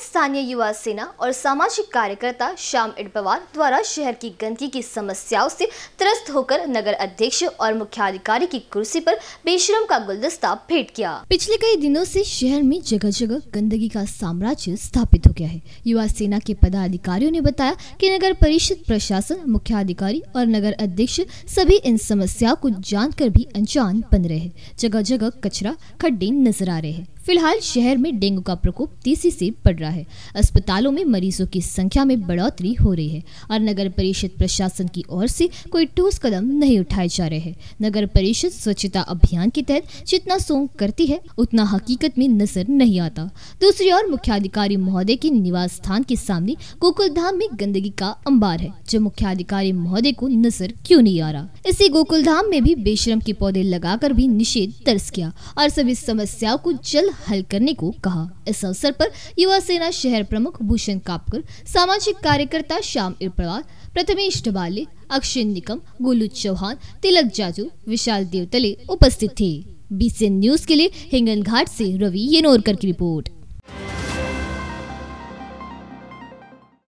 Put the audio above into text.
शिकायत स्थानीय युवा सेना और सामाजिक कार्यकर्ता श्याम इटपवार द्वारा शहर की गंदगी की समस्याओं से त्रस्त होकर नगर अध्यक्ष और मुख्याधिकारी की कुर्सी पर बेशरम का गुलदस्ता भेंट किया पिछले कई दिनों से शहर में जगह जगह गंदगी का साम्राज्य स्थापित हो गया है युवा सेना के पदाधिकारियों ने बताया की नगर परिषद प्रशासन मुख्याधिकारी और नगर अध्यक्ष सभी इन समस्याओं को जान भी अनजान बन रहे हैं जगह जगह कचरा खड्डे नजर आ रहे हैं फिलहाल शहर में डेंगू का प्रकोप तेजी से बढ़ रहा है अस्पतालों में मरीजों की संख्या में बढ़ोतरी हो रही है और नगर परिषद प्रशासन की ओर से कोई ठोस कदम नहीं उठाए जा रहे हैं नगर परिषद स्वच्छता अभियान के तहत जितना सोंग करती है उतना हकीकत में नजर नहीं आता दूसरी ओर मुख्याधिकारी महोदय के निवास स्थान के सामने गोकुलधाम में गंदगी का अंबार है जो मुख्याधिकारी महोदय को नजर क्यों नहीं आ रहा इसी गोकुलधाम में भी बेशरम के पौधे लगाकर भी निषेध दर्ज किया और सभी समस्याओं को जल्द हल करने को कहा इस अवसर पर युवा सेना शहर प्रमुख भूषण कापकर सामाजिक कार्यकर्ता श्याम इरपवार प्रथमेश डबाले अक्षय निकम गोलू चौहान तिलक जाजू विशाल देवतले उपस्थित थे बीसीएन न्यूज के लिए हिंगन घाट से रवि येनोरकर की रिपोर्ट